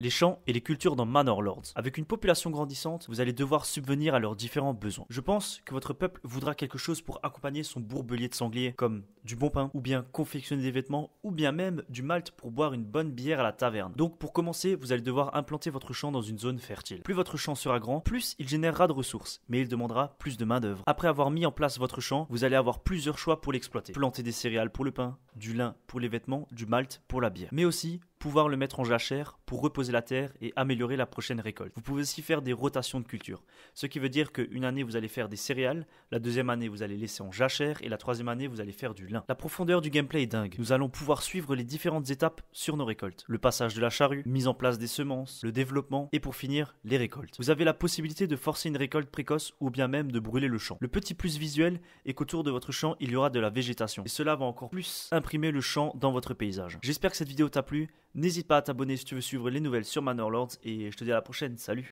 les champs et les cultures dans Manor Lords. Avec une population grandissante, vous allez devoir subvenir à leurs différents besoins. Je pense que votre peuple voudra quelque chose pour accompagner son bourbelier de sanglier, comme du bon pain, ou bien confectionner des vêtements, ou bien même du malt pour boire une bonne bière à la taverne. Donc pour commencer, vous allez devoir implanter votre champ dans une zone fertile. Plus votre champ sera grand, plus il générera de ressources, mais il demandera plus de main-d'œuvre. Après avoir mis en place votre champ, vous allez avoir plusieurs choix pour l'exploiter. Planter des céréales pour le pain, du lin pour les vêtements, du malt pour la bière. Mais aussi, pouvoir le mettre en jachère pour reposer la terre et améliorer la prochaine récolte. Vous pouvez aussi faire des rotations de culture, ce qui veut dire qu'une année vous allez faire des céréales, la deuxième année vous allez laisser en jachère et la troisième année vous allez faire du lin. La profondeur du gameplay est dingue, nous allons pouvoir suivre les différentes étapes sur nos récoltes, le passage de la charrue, mise en place des semences, le développement et pour finir les récoltes. Vous avez la possibilité de forcer une récolte précoce ou bien même de brûler le champ. Le petit plus visuel est qu'autour de votre champ il y aura de la végétation et cela va encore plus imprimer le champ dans votre paysage. J'espère que cette vidéo t'a plu. N'hésite pas à t'abonner si tu veux suivre les nouvelles sur Manor Lords et je te dis à la prochaine. Salut